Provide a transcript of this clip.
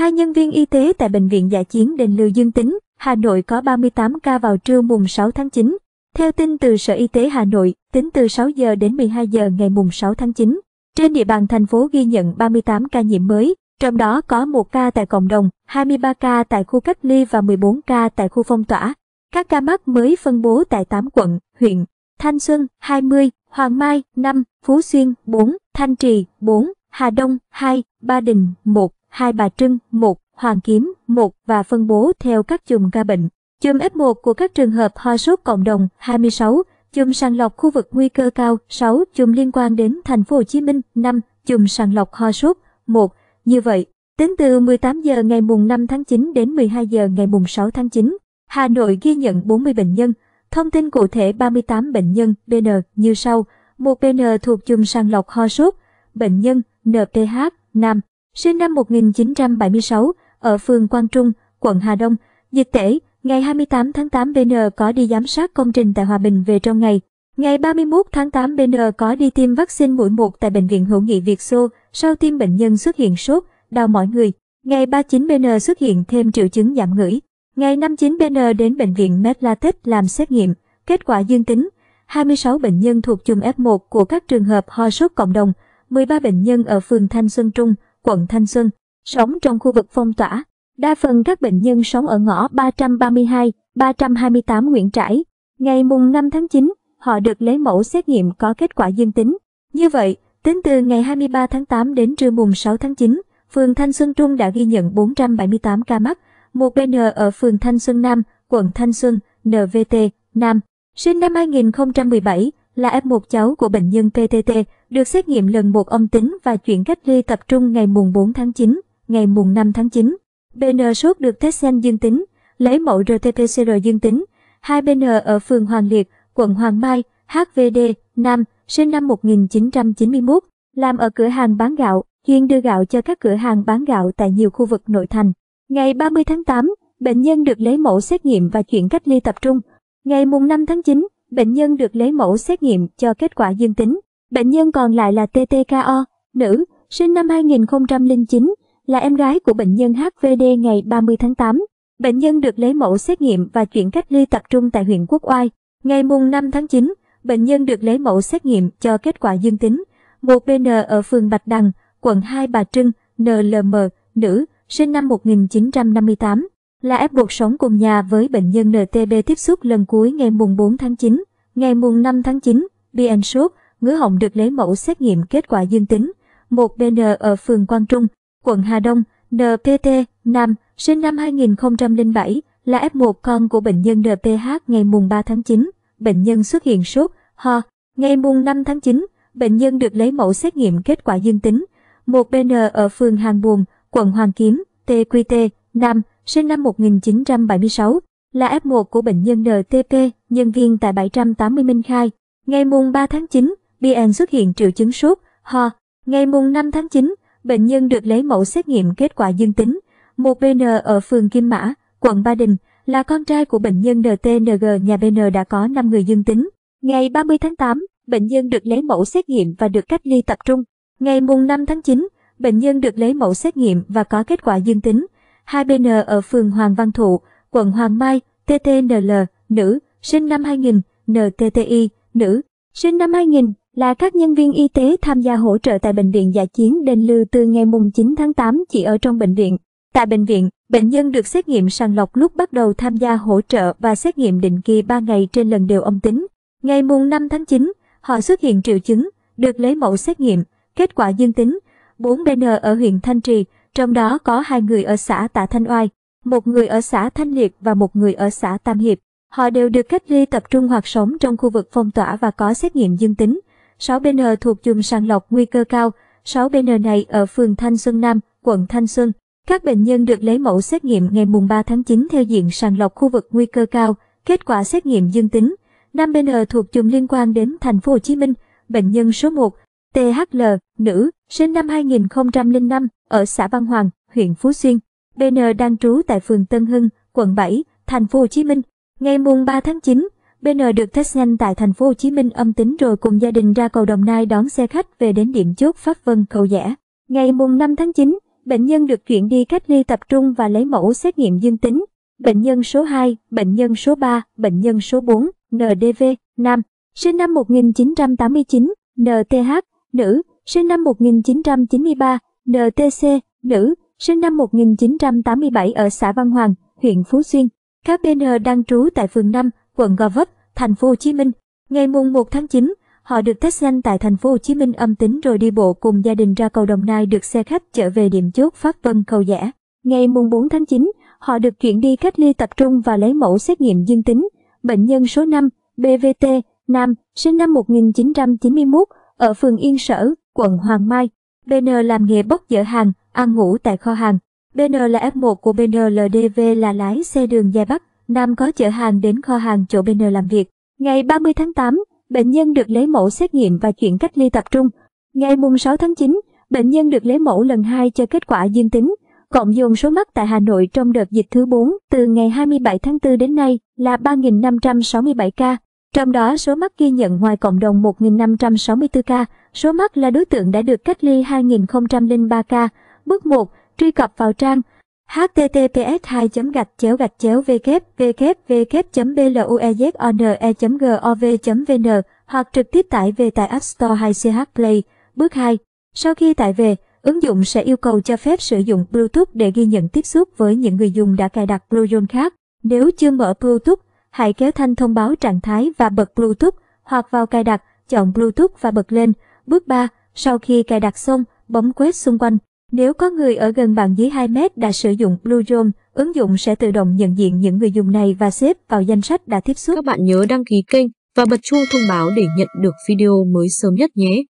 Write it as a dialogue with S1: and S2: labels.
S1: Hai nhân viên y tế tại Bệnh viện Dạ Chiến Đền Lưu Dương tính, Hà Nội có 38 ca vào trưa mùng 6 tháng 9. Theo tin từ Sở Y tế Hà Nội, tính từ 6 giờ đến 12 giờ ngày mùng 6 tháng 9, trên địa bàn thành phố ghi nhận 38 ca nhiễm mới, trong đó có 1 ca tại cộng đồng, 23 ca tại khu cách ly và 14 ca tại khu phong tỏa. Các ca mắc mới phân bố tại 8 quận, huyện, Thanh Xuân 20, Hoàng Mai 5, Phú Xuyên 4, Thanh Trì 4, Hà Đông 2, Ba Đình 1. Hai Bà Trưng 1, Hoàng Kiếm 1 và phân bố theo các chùm ca bệnh. Chùm F1 của các trường hợp ho sốt cộng đồng 26, chùm sàng lọc khu vực nguy cơ cao 6, chùm liên quan đến thành phố Hồ Chí Minh 5, chùm sàng lọc ho sốt 1. Như vậy, tính từ 18 giờ ngày mùng 5 tháng 9 đến 12 giờ ngày mùng 6 tháng 9, Hà Nội ghi nhận 40 bệnh nhân. Thông tin cụ thể 38 bệnh nhân BN như sau: một BN thuộc chùm sàng lọc ho sốt, bệnh nhân NPH nam, sinh năm 1976 ở phường Quang Trung, quận Hà Đông. Dịch tễ, ngày 28 tháng 8 BN có đi giám sát công trình tại Hòa Bình về trong ngày. Ngày 31 tháng 8 BN có đi tiêm vaccine mũi 1 tại Bệnh viện Hữu nghị Việt Xô, sau tiêm bệnh nhân xuất hiện sốt, đau mỏi người. Ngày 39 BN xuất hiện thêm triệu chứng giảm ngửi. Ngày 59 BN đến bệnh viện Medlatech làm xét nghiệm, kết quả dương tính. 26 bệnh nhân thuộc chùm F1 của các trường hợp ho sốt cộng đồng, 13 bệnh nhân ở phường Thanh Xuân Trung, quận Thanh Xuân, sống trong khu vực phong tỏa. Đa phần các bệnh nhân sống ở ngõ 332, 328 Nguyễn Trãi. Ngày mùng 5 tháng 9, họ được lấy mẫu xét nghiệm có kết quả dương tính. Như vậy, tính từ ngày 23 tháng 8 đến trưa mùng 6 tháng 9, phường Thanh Xuân Trung đã ghi nhận 478 ca mắc, một BN ở phường Thanh Xuân Nam, quận Thanh Xuân, NVT, Nam, sinh năm 2017, là F1 cháu của bệnh nhân PTT, được xét nghiệm lần một âm tính và chuyển cách ly tập trung ngày mùng 4 tháng 9, ngày mùng 5 tháng 9. BN sốt được test nhanh dương tính, lấy mẫu RT-PCR dương tính. Hai BN ở phường Hoàng Liệt, quận Hoàng Mai, HVD, Nam, sinh năm 1991, làm ở cửa hàng bán gạo, chuyên đưa gạo cho các cửa hàng bán gạo tại nhiều khu vực nội thành. Ngày 30 tháng 8, bệnh nhân được lấy mẫu xét nghiệm và chuyển cách ly tập trung. Ngày mùng 5 tháng 9, bệnh nhân được lấy mẫu xét nghiệm cho kết quả dương tính. Bệnh nhân còn lại là TTKO, nữ, sinh năm 2009, là em gái của bệnh nhân HVD ngày 30 tháng 8. Bệnh nhân được lấy mẫu xét nghiệm và chuyển cách ly tập trung tại huyện Quốc Oai. Ngày mùng 5 tháng 9, bệnh nhân được lấy mẫu xét nghiệm cho kết quả dương tính. Một BN ở phường Bạch Đằng, quận 2 Bà Trưng, NLM, nữ, sinh năm 1958, là F1 sống cùng nhà với bệnh nhân NTB tiếp xúc lần cuối ngày mùng 4 tháng 9. Ngày mùng 5 tháng 9, BN sốt, Ngứa Hồng được lấy mẫu xét nghiệm kết quả dương tính. Một BN ở phường Quang Trung, quận Hà Đông, NPT, Nam, sinh năm 2007, là F1 con của bệnh nhân NPH ngày mùng 3 tháng 9. Bệnh nhân xuất hiện sốt, ho. Ngày mùng 5 tháng 9, bệnh nhân được lấy mẫu xét nghiệm kết quả dương tính. Một BN ở phường Hàng Buồm, quận Hoàng Kiếm, TQT, Nam, sinh năm 1976, là F1 của bệnh nhân NTP, nhân viên tại 780 Minh Khai. Ngày mùng 3 tháng 9, bn xuất hiện triệu chứng sốt, ho. Ngày mùng 5 tháng 9, bệnh nhân được lấy mẫu xét nghiệm kết quả dương tính. Một BN ở phường Kim Mã, quận Ba Đình, là con trai của bệnh nhân NTNG nhà BN đã có 5 người dương tính. Ngày 30 tháng 8, bệnh nhân được lấy mẫu xét nghiệm và được cách ly tập trung. Ngày mùng 5 tháng 9, bệnh nhân được lấy mẫu xét nghiệm và có kết quả dương tính. hai BN ở phường Hoàng Văn Thụ, quận Hoàng Mai, TTNL, nữ, sinh năm 2000, NTTI, nữ, sinh năm 2000, là các nhân viên y tế tham gia hỗ trợ tại Bệnh viện Dạ Chiến Đền Lư từ ngày 9 tháng 8 chỉ ở trong bệnh viện. Tại bệnh viện, bệnh nhân được xét nghiệm sàng lọc lúc bắt đầu tham gia hỗ trợ và xét nghiệm định kỳ 3 ngày trên lần đều âm tính. Ngày mùng 5 tháng 9, họ xuất hiện triệu chứng, được lấy mẫu xét nghiệm, kết quả dương tính. 4 BN ở huyện Thanh Trì, trong đó có hai người ở xã Tạ Thanh Oai, một người ở xã Thanh Liệt và một người ở xã Tam Hiệp. Họ đều được cách ly tập trung hoặc sống trong khu vực phong tỏa và có xét nghiệm dương tính. 6BN thuộc chùm sàng lọc nguy cơ cao, 6BN này ở phường Thanh Xuân Nam, quận Thanh Xuân. Các bệnh nhân được lấy mẫu xét nghiệm ngày mùng 3 tháng 9 theo diện sàng lọc khu vực nguy cơ cao, kết quả xét nghiệm dương tính. 5BN thuộc chùm liên quan đến thành phố Hồ Chí Minh, bệnh nhân số 1, THL, nữ, sinh năm 2005, ở xã Văn Hoàng, huyện Phú Xuyên. BN đang trú tại phường Tân Hưng, quận 7, thành phố Hồ Chí Minh. Ngày mùng 3 tháng 9, BN được test nhanh tại thành phố Hồ Chí Minh âm tính rồi cùng gia đình ra cầu Đồng Nai đón xe khách về đến điểm chốt Phát Vân Cầu Giả. Ngày mùng 5 tháng 9, bệnh nhân được chuyển đi cách ly tập trung và lấy mẫu xét nghiệm dương tính. Bệnh nhân số 2, bệnh nhân số 3, bệnh nhân số 4, NDV, nam, sinh năm 1989, NTH, nữ, sinh năm 1993, NTC, nữ, sinh năm 1987 ở xã Văn Hoàng, huyện Phú Xuyên. Các BN đang trú tại phường 5, quận Gò Vấp, thành phố Hồ Chí Minh. Ngày mùng 1 tháng 9, họ được test nhanh tại thành phố Hồ Chí Minh âm tính rồi đi bộ cùng gia đình ra cầu Đồng Nai được xe khách trở về điểm chốt phát vân cầu giả. Ngày mùng 4 tháng 9, họ được chuyển đi cách ly tập trung và lấy mẫu xét nghiệm dương tính. Bệnh nhân số 5, BVT, nam, sinh năm 1991, ở phường Yên Sở, quận Hoàng Mai. BN làm nghề bốc dỡ hàng, ăn ngủ tại kho hàng. BN là F1 của BNLDV là lái xe đường dài Bắc Nam có chở hàng đến kho hàng chỗ bên làm việc. Ngày 30 tháng 8, bệnh nhân được lấy mẫu xét nghiệm và chuyển cách ly tập trung. Ngày mùng 6 tháng 9, bệnh nhân được lấy mẫu lần 2 cho kết quả dương tính. Cộng dồn số mắc tại Hà Nội trong đợt dịch thứ 4 từ ngày 27 tháng 4 đến nay là 3.567 ca, trong đó số mắc ghi nhận ngoài cộng đồng 1.564 ca, số mắc là đối tượng đã được cách ly 2.003 ca. Bước 1, truy cập vào trang https 2 gạch chéo gạch chéo www blue gov vn hoặc trực tiếp tải về tại App Store hay CH Play. Bước 2. Sau khi tải về, ứng dụng sẽ yêu cầu cho phép sử dụng Bluetooth để ghi nhận tiếp xúc với những người dùng đã cài đặt Bluezone khác. Nếu chưa mở Bluetooth, hãy kéo thanh thông báo trạng thái và bật Bluetooth hoặc vào cài đặt, chọn Bluetooth và bật lên. Bước 3. Sau khi cài đặt xong, bấm quét xung quanh. Nếu có người ở gần bạn dưới 2 mét đã sử dụng Blue ứng dụng sẽ tự động nhận diện những người dùng này và xếp vào danh sách đã tiếp xúc. Các bạn nhớ đăng ký kênh và bật chuông thông báo để nhận được video mới sớm nhất nhé.